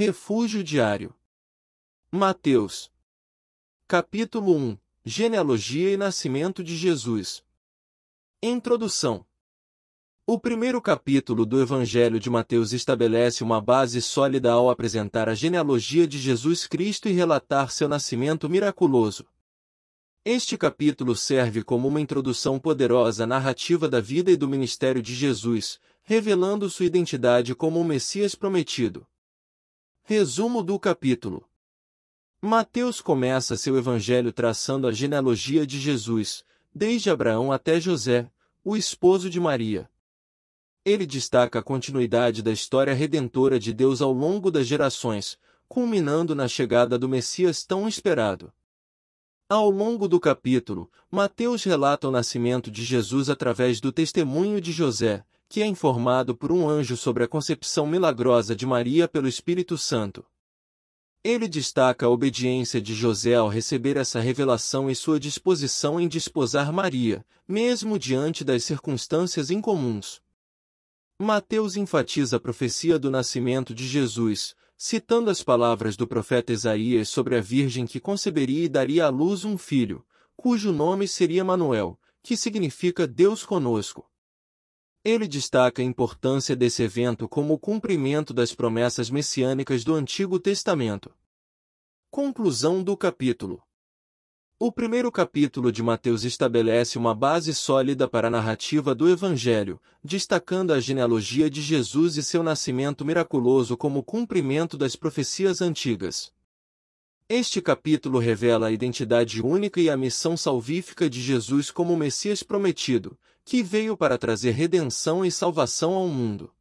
Refúgio diário. Mateus. Capítulo 1. Genealogia e nascimento de Jesus. Introdução. O primeiro capítulo do Evangelho de Mateus estabelece uma base sólida ao apresentar a genealogia de Jesus Cristo e relatar seu nascimento miraculoso. Este capítulo serve como uma introdução poderosa à narrativa da vida e do ministério de Jesus, revelando sua identidade como o Messias prometido. Resumo do capítulo. Mateus começa seu evangelho traçando a genealogia de Jesus, desde Abraão até José, o esposo de Maria. Ele destaca a continuidade da história redentora de Deus ao longo das gerações, culminando na chegada do Messias tão esperado. Ao longo do capítulo, Mateus relata o nascimento de Jesus através do testemunho de José, que é informado por um anjo sobre a concepção milagrosa de Maria pelo Espírito Santo. Ele destaca a obediência de José ao receber essa revelação e sua disposição em desposar Maria, mesmo diante das circunstâncias incomuns. Mateus enfatiza a profecia do nascimento de Jesus, citando as palavras do profeta Isaías sobre a virgem que conceberia e daria à luz um filho, cujo nome seria Manuel, que significa Deus conosco. Ele destaca a importância desse evento como o cumprimento das promessas messiânicas do Antigo Testamento. Conclusão do capítulo O primeiro capítulo de Mateus estabelece uma base sólida para a narrativa do Evangelho, destacando a genealogia de Jesus e seu nascimento miraculoso como cumprimento das profecias antigas. Este capítulo revela a identidade única e a missão salvífica de Jesus como Messias prometido, que veio para trazer redenção e salvação ao mundo.